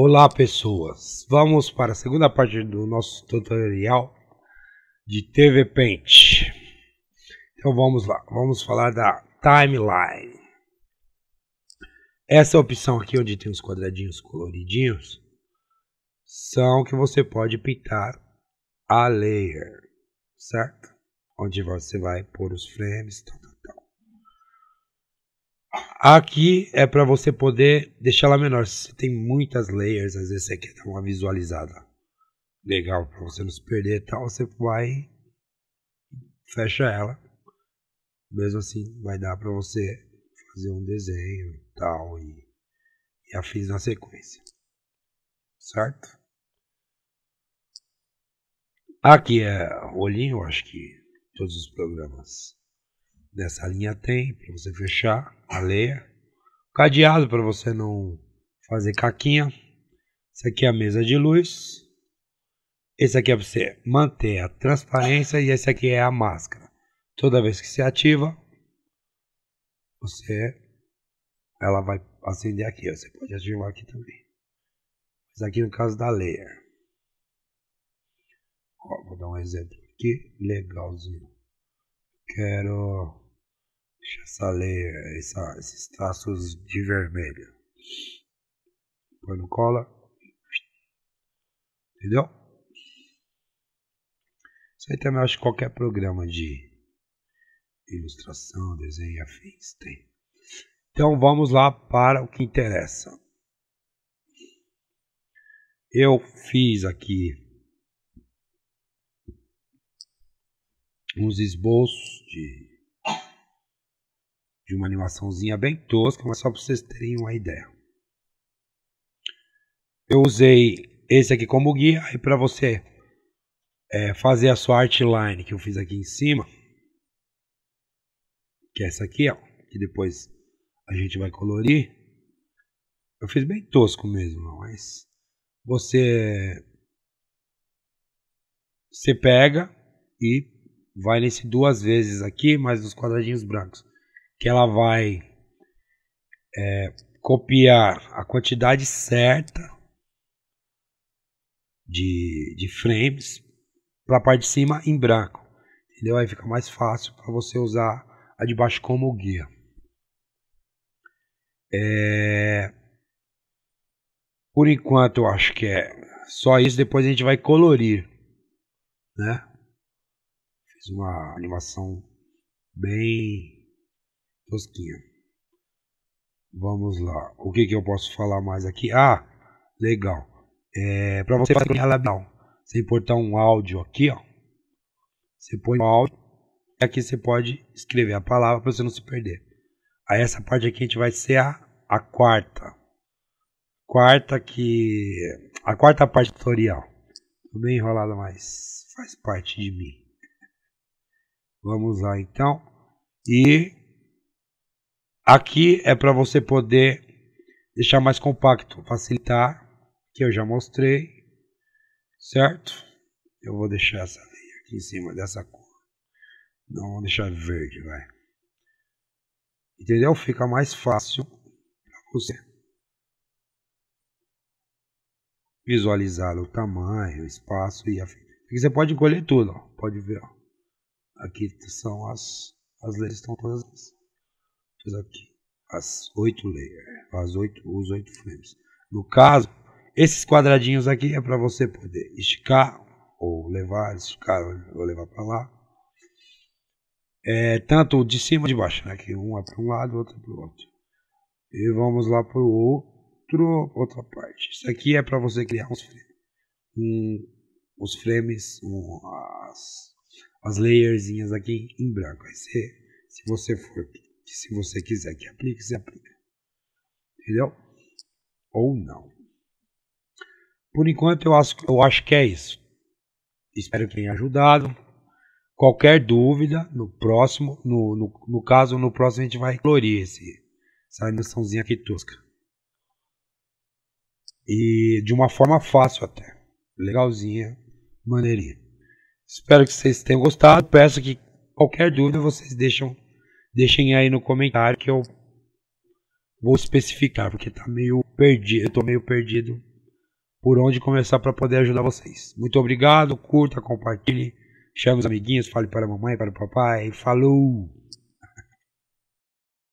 Olá pessoas, vamos para a segunda parte do nosso tutorial de TV Paint. Então vamos lá, vamos falar da timeline. Essa é opção aqui onde tem os quadradinhos coloridinhos são que você pode pintar a layer, certo? Onde você vai pôr os frames, tá, Aqui é para você poder deixar ela menor. Se tem muitas layers, às vezes você quer dar uma visualizada legal para você não se perder e tal, você vai fecha ela. Mesmo assim, vai dar para você fazer um desenho tal e já fiz na sequência. Certo? Aqui é rolinho, acho que todos os programas dessa linha tem para você fechar a leia. Cadeado para você não fazer caquinha. Isso aqui é a mesa de luz. Esse aqui é para você manter a transparência e esse aqui é a máscara. Toda vez que se ativa, você ela vai acender aqui. Você pode ativar aqui também. Mas aqui no caso da Leia Ó, vou dar um exemplo aqui. Legalzinho. Quero essa leia, essa, esses traços de vermelho. Põe no cola. Entendeu? Isso aí também acho que qualquer programa de ilustração, desenho afins tem. Então vamos lá para o que interessa. Eu fiz aqui uns esboços de de uma animaçãozinha bem tosca, mas só para vocês terem uma ideia. Eu usei esse aqui como guia e para você é, fazer a sua artline que eu fiz aqui em cima, que é essa aqui, ó, que depois a gente vai colorir. Eu fiz bem tosco mesmo, mas você você pega e vai nesse duas vezes aqui, mais nos quadradinhos brancos que ela vai é, copiar a quantidade certa de, de frames para a parte de cima em branco. Entendeu? Aí fica mais fácil para você usar a de baixo como guia. É... Por enquanto eu acho que é só isso. Depois a gente vai colorir. Né? Fiz uma animação bem Tosquinha. Vamos lá. O que, que eu posso falar mais aqui? Ah, legal. É, para você fazer labial, você importar um áudio aqui, ó. Você põe o áudio. E aqui você pode escrever a palavra para você não se perder. Aí essa parte aqui a gente vai ser a, a quarta. Quarta que. A quarta parte do tutorial. Tô bem enrolado, mas faz parte de mim. Vamos lá então. E Aqui é para você poder deixar mais compacto, facilitar, que eu já mostrei, certo? Eu vou deixar essa linha aqui em cima dessa cor. Não vou deixar verde, vai. Entendeu? Fica mais fácil para você visualizar o tamanho, o espaço e a Aqui você pode encolher tudo, ó. pode ver. Ó. Aqui são as, as letras estão todas. Assim aqui. As oito layers, as oito, os oito frames. No caso, esses quadradinhos aqui é para você poder esticar ou levar, esticar ou levar para lá. É, tanto de cima e de baixo, né? Que um é para um lado, outro é para o outro. E vamos lá para o outro, outra parte. Isso aqui é para você criar uns frames, um, os frames, um, as, as layerzinhas aqui em branco. Aí ser se você for que se você quiser que aplique, se aplica. Entendeu? Ou não. Por enquanto eu acho, eu acho que é isso. Espero que tenha ajudado. Qualquer dúvida, no próximo, no, no, no caso, no próximo a gente vai colorir esse, essa animaçãozinha aqui tosca. E de uma forma fácil até. Legalzinha, maneirinha. Espero que vocês tenham gostado. Peço que qualquer dúvida vocês deixam Deixem aí no comentário que eu vou especificar, porque tá meio perdido, eu tô meio perdido por onde começar para poder ajudar vocês. Muito obrigado, curta, compartilhe, chame os amiguinhos, fale para a mamãe, para o papai, falou!